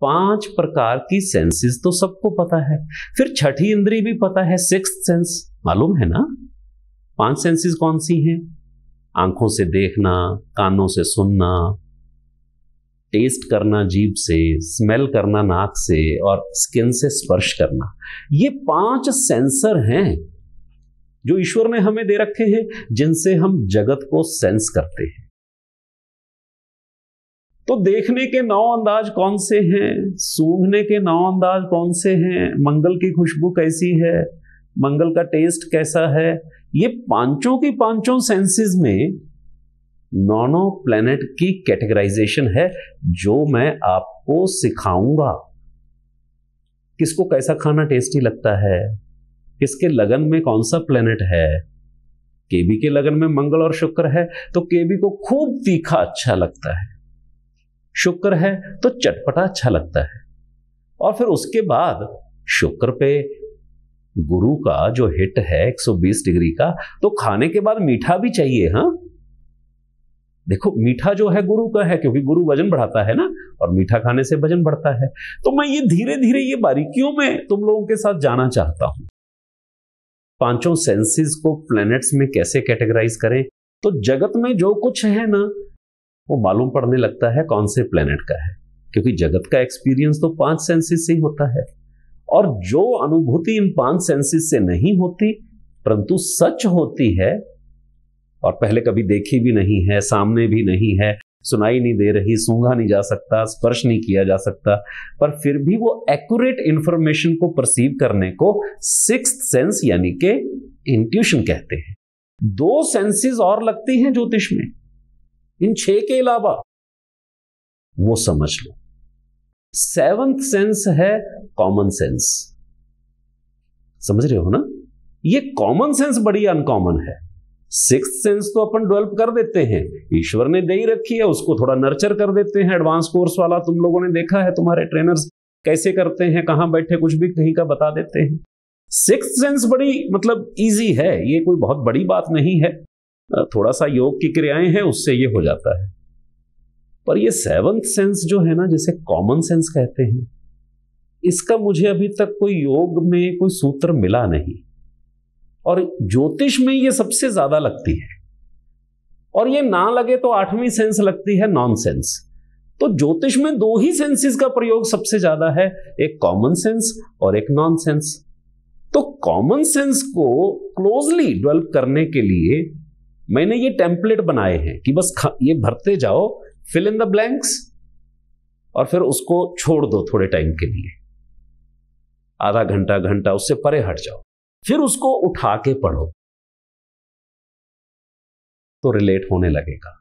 पांच प्रकार की सेंसेस तो सबको पता है फिर छठी इंद्री भी पता है सिक्स सेंस मालूम है ना पांच सेंसेस कौन सी हैं आंखों से देखना कानों से सुनना टेस्ट करना जीभ से स्मेल करना नाक से और स्किन से स्पर्श करना ये पांच सेंसर हैं जो ईश्वर ने हमें दे रखे हैं जिनसे हम जगत को सेंस करते हैं तो देखने के नौ अंदाज कौन से हैं सूंघने के नौ अंदाज कौन से हैं मंगल की खुशबू कैसी है मंगल का टेस्ट कैसा है ये पांचों की पांचों सेंसेस में नॉनो प्लेनेट की कैटेगराइजेशन है जो मैं आपको सिखाऊंगा किसको कैसा खाना टेस्टी लगता है किसके लगन में कौन सा प्लेनेट है केबी के लगन में मंगल और शुक्र है तो केबी को खूब तीखा अच्छा लगता है शुक्र है तो चटपटा अच्छा लगता है और फिर उसके बाद शुक्र पे गुरु का जो हिट है 120 डिग्री का तो खाने के बाद मीठा भी चाहिए हाँ देखो मीठा जो है गुरु का है क्योंकि गुरु वजन बढ़ाता है ना और मीठा खाने से वजन बढ़ता है तो मैं ये धीरे धीरे ये बारीकियों में तुम लोगों के साथ जाना चाहता हूं पांचों सेंसेस को प्लैनेट्स में कैसे कैटेगराइज करें तो जगत में जो कुछ है ना वो मालूम पड़ने लगता है कौन से प्लेनेट का है क्योंकि जगत का एक्सपीरियंस तो पांच सेंसेस से ही होता है और जो अनुभूति इन पांच सेंसेस से नहीं होती परंतु सच होती है और पहले कभी देखी भी नहीं है सामने भी नहीं है सुनाई नहीं दे रही सूंघा नहीं जा सकता स्पर्श नहीं किया जा सकता पर फिर भी वो एक्यूरेट इंफॉर्मेशन को परसीव करने को सिक्स सेंस यानी के इंट्यूशन कहते हैं दो सेंसेस और लगती हैं ज्योतिष में इन छह के अलावा वो समझ लो सेवंथ सेंस है कॉमन सेंस समझ रहे हो ना ये कॉमन सेंस बड़ी अनकॉमन है सिक्स सेंस तो अपन डेवलप कर देते हैं ईश्वर ने दे ही रखी है उसको थोड़ा नर्चर कर देते हैं एडवांस कोर्स वाला तुम लोगों ने देखा है तुम्हारे ट्रेनर्स कैसे करते हैं कहां बैठे कुछ भी कहीं का बता देते हैं सिक्स सेंस बड़ी मतलब इजी है ये कोई बहुत बड़ी बात नहीं है थोड़ा सा योग की क्रियाएं हैं उससे ये हो जाता है पर ये सेवंथ सेंस जो है ना जिसे कॉमन सेंस कहते हैं इसका मुझे अभी तक कोई योग में कोई सूत्र मिला नहीं और ज्योतिष में ये सबसे ज्यादा लगती है और ये ना लगे तो आठवीं सेंस लगती है नॉन सेंस तो ज्योतिष में दो ही सेंसेस का प्रयोग सबसे ज्यादा है एक कॉमन सेंस और एक नॉन सेंस तो कॉमन सेंस को क्लोजली डेवलप करने के लिए मैंने ये टेम्पलेट बनाए हैं कि बस ये भरते जाओ फिल इन द ब्लैंक्स और फिर उसको छोड़ दो थोड़े टाइम के लिए आधा घंटा घंटा उससे परे हट जाओ फिर उसको उठा के पढ़ो तो रिलेट होने लगेगा